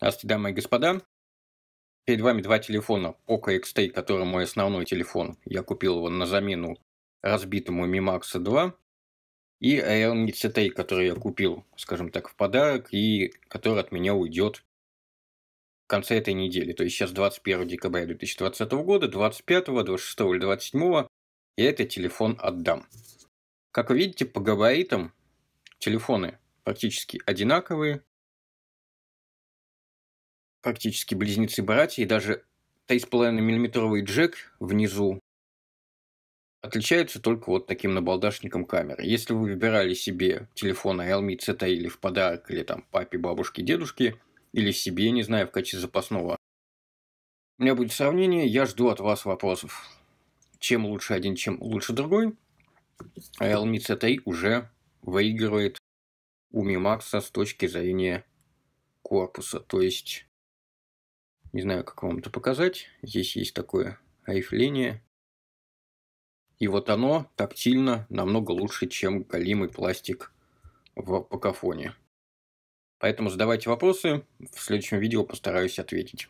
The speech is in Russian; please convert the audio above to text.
Здравствуйте, дамы и господа. Перед вами два телефона. Poco X3, который мой основной телефон. Я купил его на замену разбитому Mi Max 2. И Aeon CT, который я купил, скажем так, в подарок, и который от меня уйдет в конце этой недели. То есть сейчас 21 декабря 2020 года, 25, 26 или 27 я этот телефон отдам. Как вы видите, по габаритам телефоны практически одинаковые, практически близнецы-братья, и даже 3,5-миллиметровый джек внизу отличаются только вот таким набалдашником камеры. Если вы выбирали себе телефон Realme ZTE или в подарок, или там папе, бабушке, дедушке, или себе, я не знаю, в качестве запасного, у меня будет сравнение, я жду от вас вопросов. Чем лучше один, чем лучше другой. А Realme ZTE уже выигрывает у Mi Max с точки зрения корпуса. То есть не знаю, как вам это показать. Здесь есть такое рифление. И вот оно тактильно намного лучше, чем голимый пластик в Покафоне. Поэтому задавайте вопросы. В следующем видео постараюсь ответить.